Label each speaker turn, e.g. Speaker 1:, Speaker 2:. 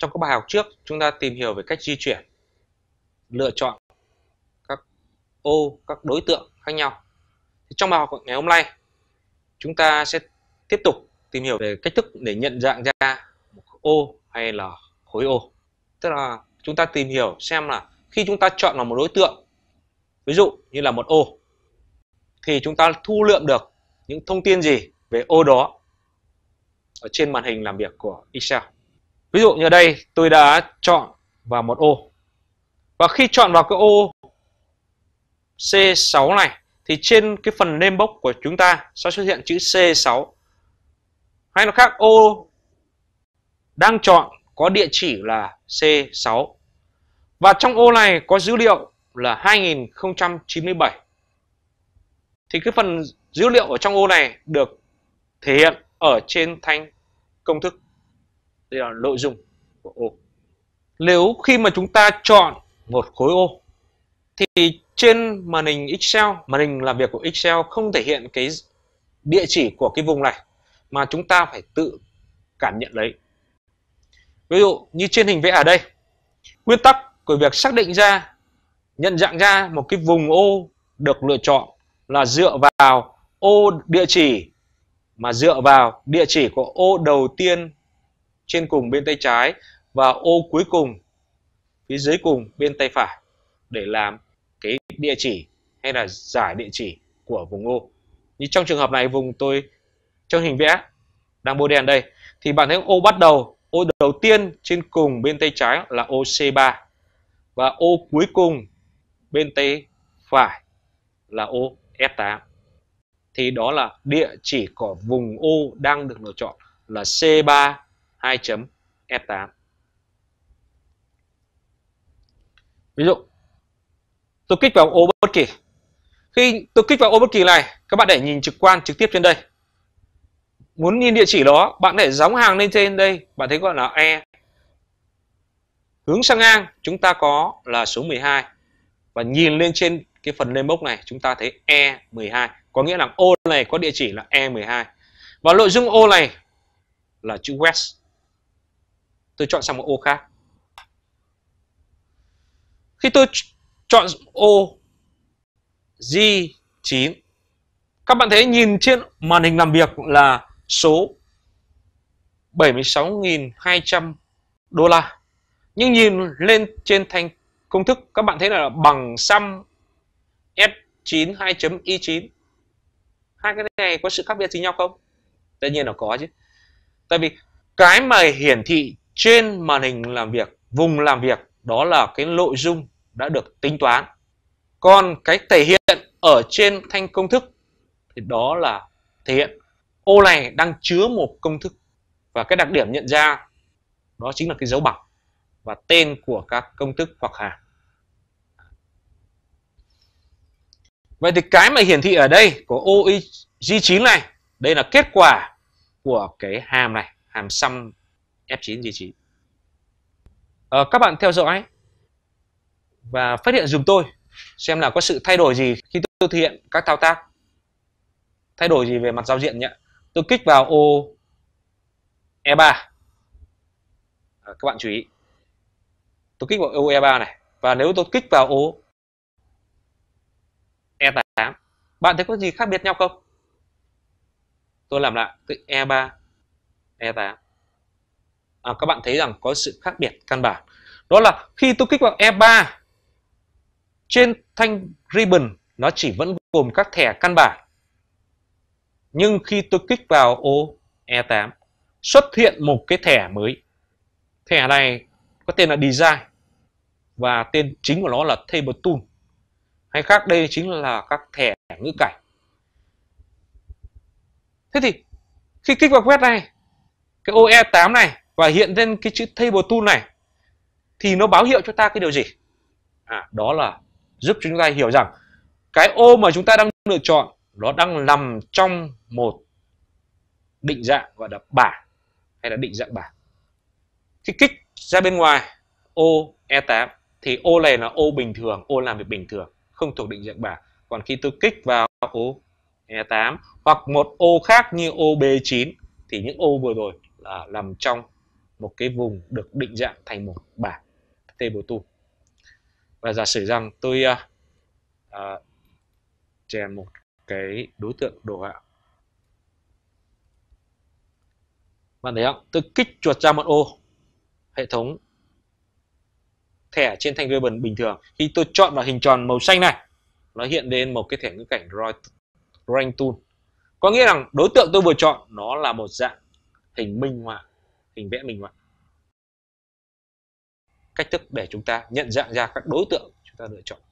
Speaker 1: trong các bài học trước chúng ta tìm hiểu về cách di chuyển lựa chọn các ô các đối tượng khác nhau trong bài học ngày hôm nay chúng ta sẽ tiếp tục tìm hiểu về cách thức để nhận dạng ra một ô hay là khối ô tức là chúng ta tìm hiểu xem là khi chúng ta chọn vào một đối tượng ví dụ như là một ô thì chúng ta thu lượm được những thông tin gì về ô đó ở trên màn hình làm việc của Excel ví dụ như đây tôi đã chọn vào một ô và khi chọn vào cái ô C6 này thì trên cái phần name box của chúng ta sẽ xuất hiện chữ C6 hay nó khác ô đang chọn có địa chỉ là C6 và trong ô này có dữ liệu là 2097 thì cái phần dữ liệu ở trong ô này được thể hiện ở trên thanh công thức đây là nội dung của ô nếu khi mà chúng ta chọn một khối ô thì trên màn hình Excel màn hình làm việc của Excel không thể hiện cái địa chỉ của cái vùng này mà chúng ta phải tự cảm nhận lấy ví dụ như trên hình vẽ ở đây nguyên tắc của việc xác định ra nhận dạng ra một cái vùng ô được lựa chọn là dựa vào ô địa chỉ mà dựa vào địa chỉ của ô đầu tiên trên cùng bên tay trái và ô cuối cùng phía dưới cùng bên tay phải để làm cái địa chỉ hay là giải địa chỉ của vùng ô. Như trong trường hợp này vùng tôi trong hình vẽ đang bôi đen đây thì bạn thấy ô bắt đầu ô đầu tiên trên cùng bên tay trái là ô C3 và ô cuối cùng bên tay phải là ô F8 thì đó là địa chỉ của vùng ô đang được lựa chọn là C3 2 chấm F8 ví dụ tôi kích vào ô bất kỳ khi tôi kích vào ô bất kỳ này các bạn để nhìn trực quan trực tiếp trên đây muốn nhìn địa chỉ đó bạn để gióng hàng lên trên đây bạn thấy gọi là E hướng sang ngang chúng ta có là số 12 và nhìn lên trên cái phần lên mốc này chúng ta thấy E12 có nghĩa là ô này có địa chỉ là E12 và nội dung ô này là chữ West tôi chọn sang một ô khác khi tôi chọn ô G9 các bạn thấy nhìn trên màn hình làm việc là số 76.200 đô la nhưng nhìn lên trên thanh công thức các bạn thấy là bằng xăm S9 2.i9 hai cái này có sự khác biệt gì nhau không? Tất nhiên là có chứ tại vì cái mà hiển thị trên màn hình làm việc vùng làm việc đó là cái nội dung đã được tính toán còn cái thể hiện ở trên thanh công thức thì đó là thể hiện ô này đang chứa một công thức và cái đặc điểm nhận ra đó chính là cái dấu bằng và tên của các công thức hoặc hàm Vậy thì cái mà hiển thị ở đây của ô G9 này, đây là kết quả của cái hàm này, hàm sum F9 G9 à, các bạn theo dõi và phát hiện dùm tôi xem là có sự thay đổi gì khi tôi thực hiện các thao tác thay đổi gì về mặt giao diện nhé tôi kích vào ô E3 à, các bạn chú ý tôi kích vào ô E3 này và nếu tôi kích vào ô E8 bạn thấy có gì khác biệt nhau không tôi làm lại tôi E3 E8 à, các bạn thấy rằng có sự khác biệt căn bản đó là khi tôi kích vào E3 trên thanh ribbon nó chỉ vẫn gồm các thẻ căn bản nhưng khi tôi kích vào ô E8 xuất hiện một cái thẻ mới thẻ này có tên là design và tên chính của nó là table tool hay khác đây chính là các thẻ ngữ cảnh thế thì khi kích vào quét này cái ô E8 này và hiện lên cái chữ table tool này thì nó báo hiệu cho ta cái điều gì à, đó là giúp chúng ta hiểu rằng cái ô mà chúng ta đang lựa chọn nó đang nằm trong một định dạng gọi là bảng hay là định dạng bảng khi kích ra bên ngoài ô E8 thì ô này là ô bình thường ô làm việc bình thường không thuộc định dạng bảng còn khi tôi kích vào ô E8 hoặc một ô khác như ô B9 thì những ô vừa rồi là nằm trong một cái vùng được định dạng thành một bảng table tool và giả sử rằng tôi uh, uh, chèn một cái đối tượng đồ họa bạn thấy không tôi kích chuột ra một ô hệ thống thẻ trên thanh ribbon bình thường khi tôi chọn vào hình tròn màu xanh này nó hiện lên một cái thẻ ngữ cảnh drawing tool có nghĩa rằng đối tượng tôi vừa chọn nó là một dạng hình minh họa mình vẽ mình vào cách thức để chúng ta nhận dạng ra các đối tượng chúng ta lựa chọn